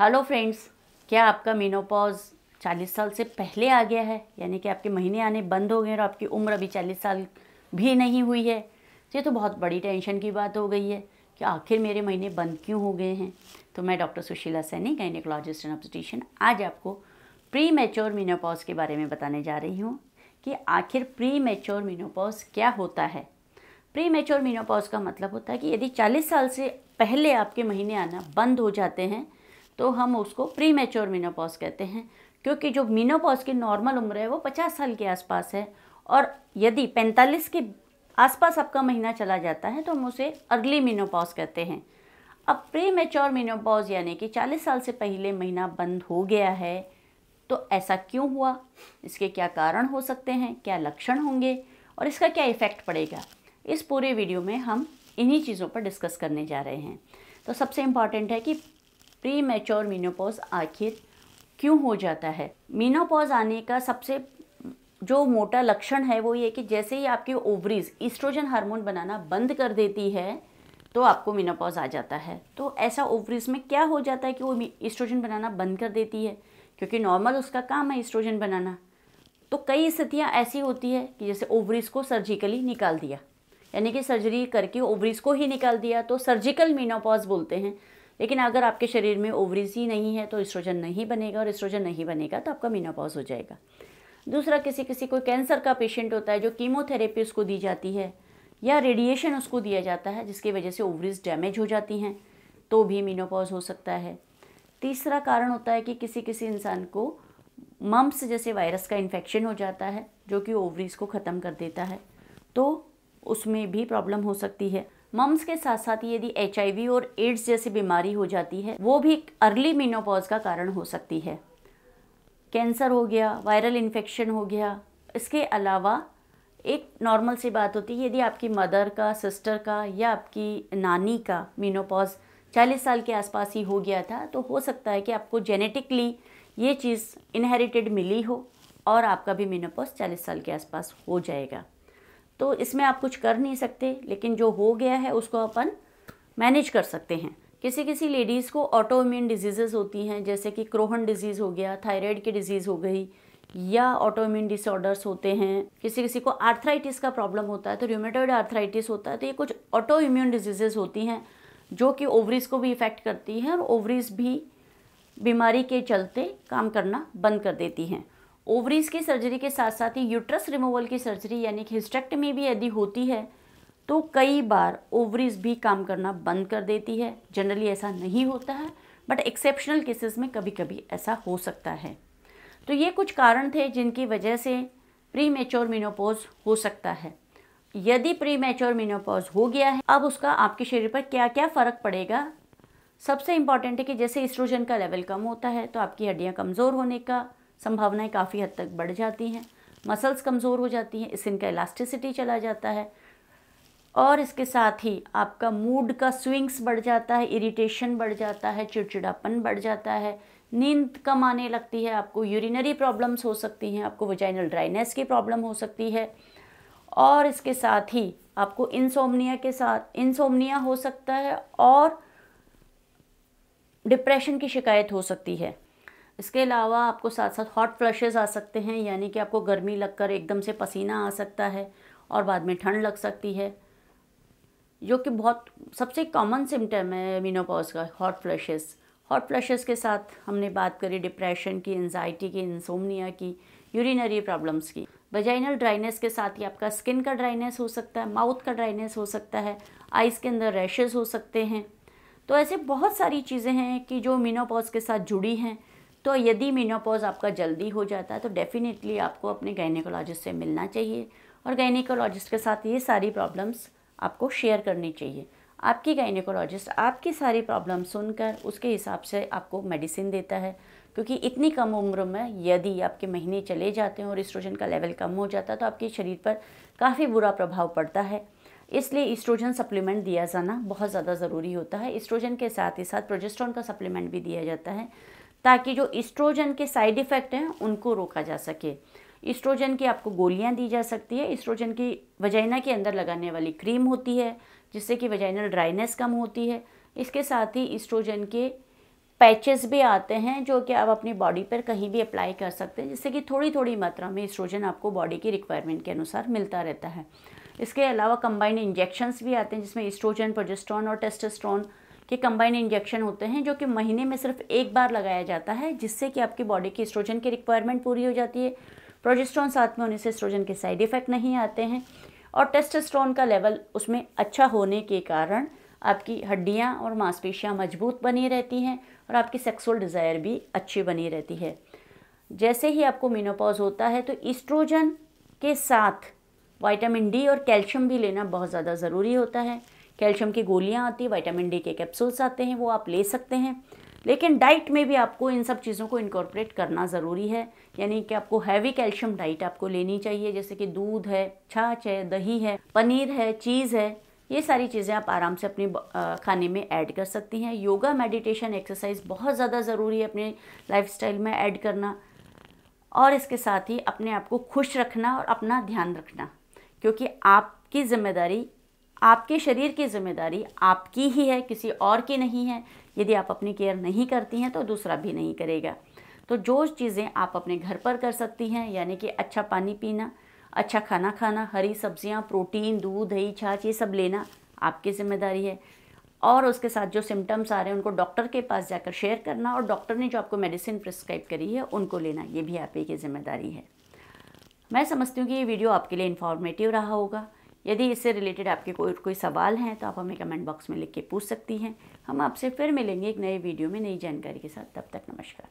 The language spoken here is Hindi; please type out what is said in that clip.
हेलो फ्रेंड्स क्या आपका मीनोपॉज 40 साल से पहले आ गया है यानी कि आपके महीने आने बंद हो गए और आपकी उम्र अभी 40 साल भी नहीं हुई है ये तो बहुत बड़ी टेंशन की बात हो गई है कि आखिर मेरे महीने बंद क्यों हो गए हैं तो मैं doctor Sushila Saini gynaecologist and obstetrician आज आपको प्री मेच्योर मीनोपॉज के बारे में बताने जा रही हूँ कि आखिर प्री मेच्योर मीनोपॉज क्या होता है प्री मेच्योर मीनोपॉज का मतलब होता है कि यदि 40 साल से पहले आपके महीने आना बंद हो जाते हैं तो हम उसको प्री मेच्योर मीनोपॉज कहते हैं क्योंकि जो मीनोपॉज की नॉर्मल उम्र है वो पचास साल के आसपास है और यदि पैंतालीस के आसपास आपका महीना चला जाता है तो हम उसे अर्ली मीनोपॉज कहते हैं अब प्री मेच्योर मीनोपॉज यानी कि चालीस साल से पहले महीना बंद हो गया है तो ऐसा क्यों हुआ इसके क्या कारण हो सकते हैं क्या लक्षण होंगे और इसका क्या इफ़ेक्ट पड़ेगा इस पूरे वीडियो में हम इन्हीं चीज़ों पर डिस्कस करने जा रहे हैं तो सबसे इम्पॉर्टेंट है कि प्री मेच्योर मीनोपॉज आखिर क्यों हो जाता है मीनोपॉज आने का सबसे जो मोटा लक्षण है वो ये कि जैसे ही आपके ओवरीज ईस्ट्रोजन हार्मोन बनाना बंद कर देती है तो आपको मीनोपॉज आ जाता है तो ऐसा ओवरीज में क्या हो जाता है कि वो ईस्ट्रोजन बनाना बंद कर देती है क्योंकि नॉर्मल उसका काम है ईस्ट्रोजन बनाना तो कई स्थितियाँ ऐसी होती है कि जैसे ओवरीज को सर्जिकली निकाल दिया यानी कि सर्जरी करके ओवरीज को ही निकाल दिया तो सर्जिकल मीनोपॉज बोलते हैं लेकिन अगर आपके शरीर में ओवरीज ही नहीं है तो स्ट्रोजन नहीं बनेगा और स्ट्रोजन नहीं बनेगा तो आपका मीनापॉज हो जाएगा दूसरा किसी किसी कोई कैंसर का पेशेंट होता है जो कीमोथेरेपी उसको दी जाती है या रेडिएशन उसको दिया जाता है जिसकी वजह से ओवरीज डैमेज हो जाती हैं तो भी मीनोपॉज हो सकता है तीसरा कारण होता है कि किसी किसी इंसान को मम्स जैसे वायरस का इन्फेक्शन हो जाता है जो कि ओवरीज को ख़त्म कर देता है तो उसमें भी प्रॉब्लम हो सकती है मम्स के साथ साथ यदि एच और एड्स जैसी बीमारी हो जाती है वो भी अर्ली मीनोपॉज का कारण हो सकती है कैंसर हो गया वायरल इन्फेक्शन हो गया इसके अलावा एक नॉर्मल सी बात होती है यदि आपकी मदर का सिस्टर का या आपकी नानी का मीनोपॉज चालीस साल के आसपास ही हो गया था तो हो सकता है कि आपको जेनेटिकली ये चीज़ इनहेरिटेड मिली हो और आपका भी मीनोपॉज चालीस साल के आसपास हो जाएगा तो इसमें आप कुछ कर नहीं सकते लेकिन जो हो गया है उसको अपन मैनेज कर सकते हैं किसी किसी लेडीज़ को ऑटो इम्यून डिजीज़ होती हैं जैसे कि क्रोहन डिजीज़ हो गया थायराइड की डिजीज़ हो गई या ऑटो इम्यून डिसऑर्डर्स होते हैं किसी किसी को आर्थराइटिस का प्रॉब्लम होता है तो र्यूमेटॉइड आर्थराइटिस होता है तो ये कुछ ऑटो इम्यून डिजीज़ होती हैं जो कि ओवरीज को भी इफ़ेक्ट करती हैं और ओवरीज भी बीमारी के चलते काम करना बंद कर देती हैं ओवरीज की सर्जरी के साथ साथ ही यूट्रस रिमूवल की सर्जरी यानी कि हिस्टेक्टमी भी यदि होती है तो कई बार ओवरीज भी काम करना बंद कर देती है जनरली ऐसा नहीं होता है बट एक्सेप्शनल केसेस में कभी कभी ऐसा हो सकता है तो ये कुछ कारण थे जिनकी वजह से प्री मेच्योर मीनोपोज हो सकता है यदि प्री मेच्योर मीनोपोज हो गया है अब उसका आपके शरीर पर क्या क्या फ़र्क पड़ेगा सबसे इम्पॉर्टेंट है कि जैसे इस्ट्रोजन का लेवल कम होता है तो आपकी हड्डियाँ कमज़ोर होने का संभावनाएं काफ़ी हद तक बढ़ जाती हैं मसल्स कमज़ोर हो जाती हैं स्किन का इलास्टिसिटी चला जाता है और इसके साथ ही आपका मूड का स्विंग्स बढ़ जाता है इरिटेशन बढ़ जाता है चिड़चिड़ापन बढ़ जाता है नींद कम आने लगती है आपको यूरिनरी प्रॉब्लम्स हो सकती हैं आपको वजाइनल ड्राइनेस की प्रॉब्लम हो सकती है और इसके साथ ही आपको इंसोमनिया के साथ इंसोमनिया हो सकता है और डिप्रेशन की शिकायत हो सकती है इसके अलावा आपको साथ साथ हॉट फ्लशेज़ आ सकते हैं यानी कि आपको गर्मी लगकर एकदम से पसीना आ सकता है और बाद में ठंड लग सकती है जो कि बहुत सबसे कॉमन सिम्टम है मीनोपॉज का हॉट फ्लशेस हॉट फ्लशेस के साथ हमने बात करी डिप्रेशन की एनजाइटी की इंसोमनिया की यूरिनरी प्रॉब्लम्स की वजाइनल ड्राइनेस के साथ ही आपका स्किन का ड्राइनेस हो सकता है माउथ का ड्राइनेस हो सकता है आइज़ के अंदर रैशेज़ हो सकते हैं तो ऐसे बहुत सारी चीज़ें हैं कि जो मीनोपॉज के साथ जुड़ी हैं तो यदि मीनोपॉज आपका जल्दी हो जाता है तो डेफिनेटली आपको अपने गाइनिकोलॉजिस्ट से मिलना चाहिए और गाइनिकोलॉजिस्ट के साथ ये सारी प्रॉब्लम्स आपको शेयर करनी चाहिए आपकी गाइनिकोलॉजिस्ट आपकी सारी प्रॉब्लम सुनकर उसके हिसाब से आपको मेडिसिन देता है क्योंकि इतनी कम उम्र में यदि आपके महीने चले जाते हैं और इस्ट्रोजन का लेवल कम हो जाता है तो आपके शरीर पर काफ़ी बुरा प्रभाव पड़ता है इसलिए इस्ट्रोजन सप्लीमेंट दिया जाना बहुत ज़्यादा ज़रूरी होता है इस्ट्रोजन के साथ ही साथ प्रोजेस्ट्रॉन का सप्लीमेंट भी दिया जाता है ताकि जो इस्ट्रोजन के साइड इफ़ेक्ट हैं उनको रोका जा सके इस्ट्रोजन की आपको गोलियां दी जा सकती है इस्ट्रोजन की वजाइना के अंदर लगाने वाली क्रीम होती है जिससे कि वजाइनल ड्राइनेस कम होती है इसके साथ ही इस्ट्रोजन के पैचेस भी आते हैं जो कि आप अपनी बॉडी पर कहीं भी अप्लाई कर सकते हैं जिससे कि थोड़ी थोड़ी मात्रा में इस्ट्रोजन आपको बॉडी की रिक्वायरमेंट के अनुसार मिलता रहता है इसके अलावा कंबाइंड इंजेक्शन्स भी आते हैं जिसमें इस्ट्रोजन प्रोजेस्ट्रॉन और टेस्टोस्ट्रॉन के कंबाइंड इंजेक्शन होते हैं जो कि महीने में सिर्फ एक बार लगाया जाता है जिससे कि आपकी बॉडी की स्ट्रोजन की रिक्वायरमेंट पूरी हो जाती है प्रोजेस्ट्रॉन साथ में होने से एस्ट्रोजन के साइड इफ़ेक्ट नहीं आते हैं और टेस्टोस्टेरोन का लेवल उसमें अच्छा होने के कारण आपकी हड्डियाँ और मांसपेशियाँ मजबूत बनी रहती हैं और आपकी सेक्सुअल डिज़ायर भी अच्छी बनी रहती है जैसे ही आपको मीनोपॉज होता है तो ईस्ट्रोजन के साथ वाइटामिन डी और कैल्शियम भी लेना बहुत ज़्यादा ज़रूरी होता है कैल्शियम की गोलियाँ आती हैं वाइटामिन डी के कैप्सूल्स आते हैं वो आप ले सकते हैं लेकिन डाइट में भी आपको इन सब चीज़ों को इनकॉर्पोरेट करना ज़रूरी है यानी कि आपको हैवी कैल्शियम डाइट आपको लेनी चाहिए जैसे कि दूध है छाछ है दही है पनीर है चीज़ है ये सारी चीज़ें आप आराम से अपने खाने में ऐड कर सकती हैं योगा मेडिटेशन एक्सरसाइज बहुत ज़्यादा ज़रूरी है अपने लाइफ में ऐड करना और इसके साथ ही अपने आप को खुश रखना और अपना ध्यान रखना क्योंकि आपकी ज़िम्मेदारी आपके शरीर की जिम्मेदारी आपकी ही है किसी और की नहीं है यदि आप अपनी केयर नहीं करती हैं तो दूसरा भी नहीं करेगा तो जो चीज़ें आप अपने घर पर कर सकती हैं यानी कि अच्छा पानी पीना अच्छा खाना खाना हरी सब्जियां, प्रोटीन दूध दही छाछ ये सब लेना आपकी ज़िम्मेदारी है और उसके साथ जो सिम्टम्स आ रहे हैं उनको डॉक्टर के पास जाकर शेयर करना और डॉक्टर ने जो आपको मेडिसिन प्रिस्क्राइब करी है उनको लेना ये भी आप ही की ज़िम्मेदारी है मैं समझती हूँ कि ये वीडियो आपके लिए इन्फॉर्मेटिव रहा होगा यदि इससे रिलेटेड आपके कोई कोई सवाल हैं तो आप हमें कमेंट बॉक्स में लिख के पूछ सकती हैं हम आपसे फिर मिलेंगे एक नए वीडियो में नई जानकारी के साथ तब तक नमस्कार